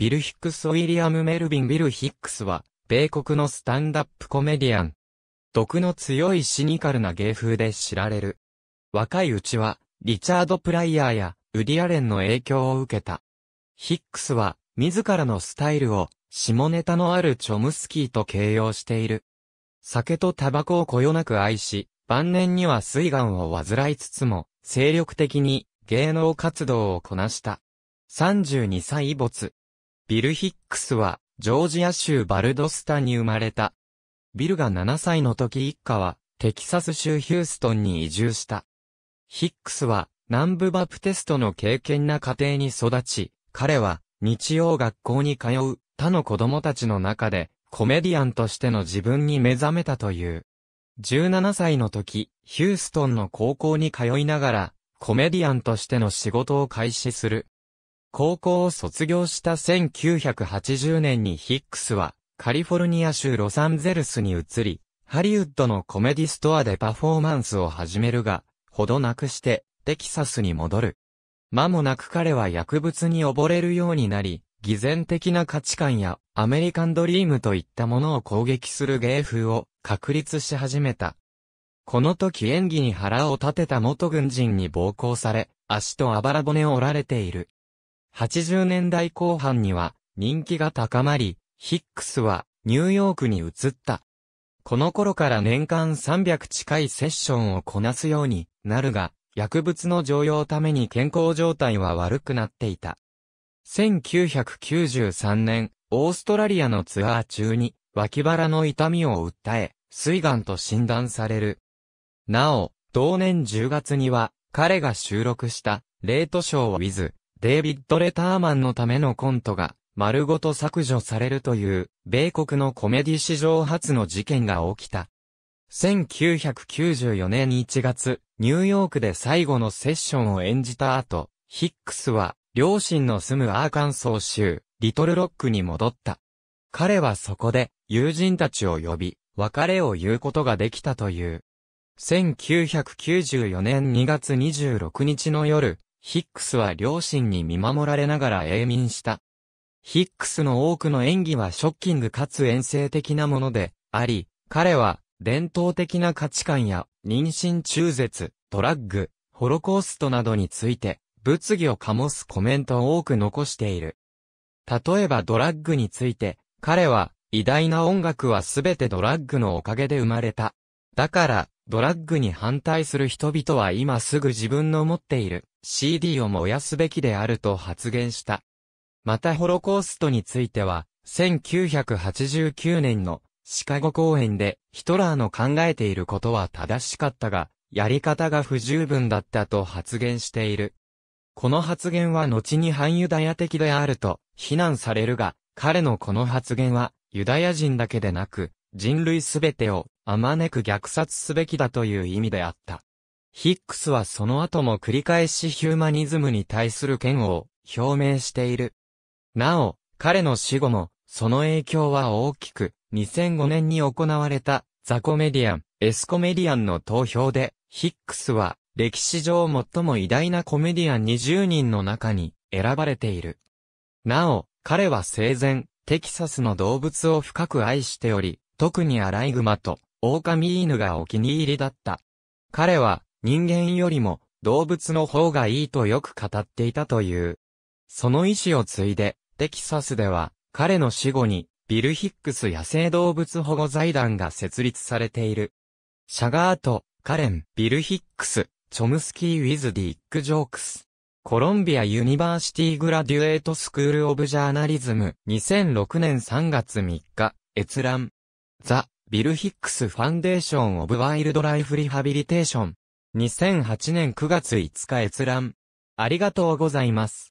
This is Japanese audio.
ビル・ヒックス・ウィリアム・メルビン・ビル・ヒックスは、米国のスタンダップコメディアン。毒の強いシニカルな芸風で知られる。若いうちは、リチャード・プライヤーや、ウディアレンの影響を受けた。ヒックスは、自らのスタイルを、下ネタのあるチョムスキーと形容している。酒とタバコをこよなく愛し、晩年には水岩を患いつつも、精力的に芸能活動をこなした。32歳没。ビル・ヒックスは、ジョージア州バルドスタに生まれた。ビルが7歳の時一家は、テキサス州ヒューストンに移住した。ヒックスは、南部バプテストの敬験な家庭に育ち、彼は、日曜学校に通う、他の子供たちの中で、コメディアンとしての自分に目覚めたという。17歳の時、ヒューストンの高校に通いながら、コメディアンとしての仕事を開始する。高校を卒業した1980年にヒックスは、カリフォルニア州ロサンゼルスに移り、ハリウッドのコメディストアでパフォーマンスを始めるが、ほどなくして、テキサスに戻る。間もなく彼は薬物に溺れるようになり、偽善的な価値観やアメリカンドリームといったものを攻撃する芸風を確立し始めた。この時演技に腹を立てた元軍人に暴行され、足とあばら骨を折られている。80年代後半には人気が高まり、ヒックスはニューヨークに移った。この頃から年間300近いセッションをこなすようになるが、薬物の常用ために健康状態は悪くなっていた。1993年、オーストラリアのツアー中に脇腹の痛みを訴え、水がと診断される。なお、同年10月には、彼が収録した、レートショーを i t デイビッド・レターマンのためのコントが、丸ごと削除されるという、米国のコメディ史上初の事件が起きた。1994年1月、ニューヨークで最後のセッションを演じた後、ヒックスは、両親の住むアーカンソー州、リトルロックに戻った。彼はそこで、友人たちを呼び、別れを言うことができたという。1994年2月26日の夜、ヒックスは両親に見守られながら永眠した。ヒックスの多くの演技はショッキングかつ遠征的なものであり、彼は伝統的な価値観や妊娠中絶、ドラッグ、ホロコーストなどについて物議を醸すコメントを多く残している。例えばドラッグについて、彼は偉大な音楽はすべてドラッグのおかげで生まれた。だから、ドラッグに反対する人々は今すぐ自分の持っている CD を燃やすべきであると発言した。またホロコーストについては、1989年のシカゴ公演でヒトラーの考えていることは正しかったが、やり方が不十分だったと発言している。この発言は後に反ユダヤ的であると非難されるが、彼のこの発言はユダヤ人だけでなく、人類すべてをあまねく虐殺すべきだという意味であった。ヒックスはその後も繰り返しヒューマニズムに対する嫌悪を表明している。なお、彼の死後も、その影響は大きく、2005年に行われたザコメディアン、エスコメディアンの投票で、ヒックスは歴史上最も偉大なコメディアン20人の中に選ばれている。なお、彼は生前、テキサスの動物を深く愛しており、特にアライグマと、オオカミ犬がお気に入りだった。彼は、人間よりも動物の方がいいとよく語っていたという。その意思を継いで、テキサスでは、彼の死後に、ビル・ヒックス野生動物保護財団が設立されている。シャガート、カレン、ビル・ヒックス、チョムスキー・ウィズ・ディック・ジョークス。コロンビア・ユニバーシティ・グラデュエート・スクール・オブ・ジャーナリズム2006年3月3日、閲覧。ザ・ビル・ヒックス・ファンデーション・オブ・ワイルド・ライフ・リハビリテーション2008年9月5日閲覧。ありがとうございます。